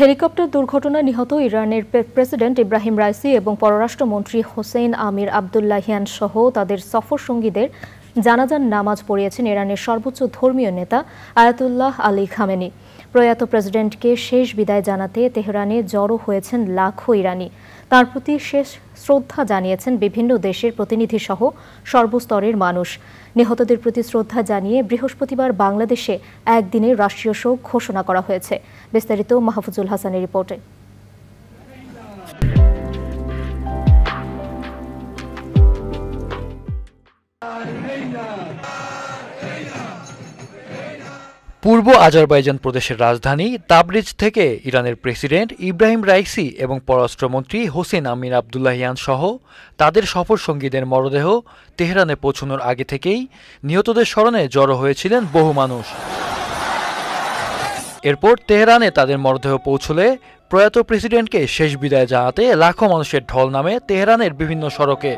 helicopter দুর্ঘটনায় নিহত ইরানের প্রেসিডেন্ট ইব্রাহিম রাইসি এবং পররাষ্ট্রমন্ত্রী হোসেন আমির আবদুল্লাহিয়ান সহ তাদের সফর সঙ্গীদের জানাজান নামাজ পড়িয়েছেন ইরানের সর্বোচ্চ ধর্মীয় নেতা আয়াতুল্লাহ আলী খামেনি প্রয়াত প্রেসিডেন্টকে শেষ বিদায় জানাতে তেহরানে জড়ো হয়েছেন লাখো ইরানি তার প্রতি শেষ শ্রদ্ধা জানিয়েছেন বিভিন্ন দেশের প্রতিনিধি সহ সর্বস্তরের মানুষ নিহতদের প্রতি শ্রদ্ধা জানিয়ে বৃহস্পতিবার বাংলাদেশে একদিনে রাষ্ট্রীয় শোক ঘোষণা করা হয়েছে বিস্তারিত মাহফুজুল হাসানের রিপোর্টে পূর্ব আজারবাইজান প্রদেশের রাজধানী তাবরিজ থেকে ইরানের প্রেসিডেন্ট ইব্রাহিম রাইসি এবং পররাষ্ট্রমন্ত্রী হোসেন আমির আবদুল্লাহিয়ান সহ তাদের সফর সঙ্গীদের মরদেহ তেহরানে পৌঁছনোর আগে থেকেই নিহতদের স্মরণে জড়ো হয়েছিলেন বহু মানুষ এরপর তেহরানে তাদের মরদেহ পৌঁছলে প্রয়াত প্রেসিডেন্টকে শেষ বিদায় জানাতে লাখো মানুষের ঢল নামে তেহরানের বিভিন্ন সড়কে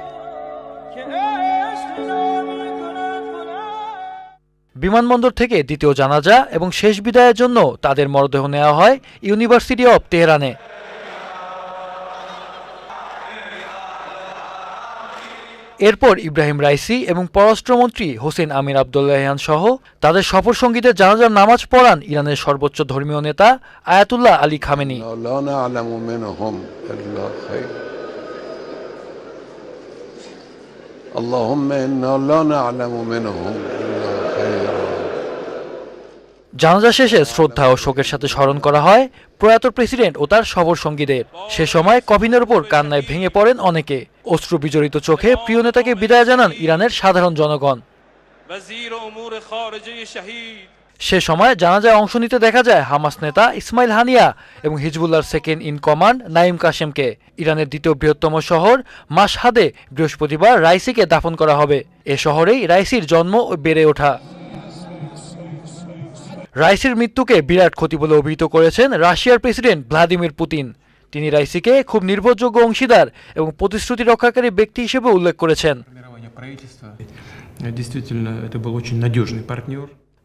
বিমানবন্দর থেকে দ্বিতীয় জানাজা এবং শেষ বিদায়ের জন্য তাদের মরদেহ নেওয়া হয় ইউনিভার্সিটি অব তেহরানে এরপর ইব্রাহিম রাইসি এবং পররাষ্ট্রমন্ত্রী হোসেন আমির আবদুল্লাহান সহ তাদের সফর সঙ্গীতে জানাজার নামাজ পড়ান ইরানের সর্বোচ্চ ধর্মীয় নেতা আয়াতুল্লাহ আলী খামেনি اللهم إنا لا نعلم منهم إلا خيرا জানাজা শেষে শ্রদ্ধা ও শোকের সাথে স্মরণ করা হয় প্রয়াত প্রেসিডেন্ট ও তার সবর সঙ্গীদের সে সময় কভিনের ওপর কান্নায় ভেঙে পড়েন অনেকে অশ্রু বিজড়িত চোখে প্রিয় নেতাকে বিদায় জানান ইরানের সাধারণ জনগণ সে সময় জানাজায় অংশ নিতে দেখা যায় হামাস নেতা ইসমাইল হানিয়া এবং হিজবুল্লার সেকেন্ড ইন কমান্ড নাইম কাশেমকে ইরানের দ্বিতীয় বৃহত্তম শহর মাসহাদে বৃহস্পতিবার রাইসিকে দাফন করা হবে এ শহরেই রাইসির জন্ম ও বেড়ে ওঠা রাইসির মৃত্যুকে বিরাট ক্ষতি বলে অভিহিত করেছেন রাশিয়ার প্রেসিডেন্ট ভ্লাদিমির পুতিন তিনি রাইসিকে খুব নির্ভরযোগ্য অংশীদার এবং প্রতিশ্রুতি রক্ষাকারী ব্যক্তি হিসেবে উল্লেখ করেছেন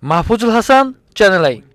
মাহফুজুল হাসান চ্যানেল আই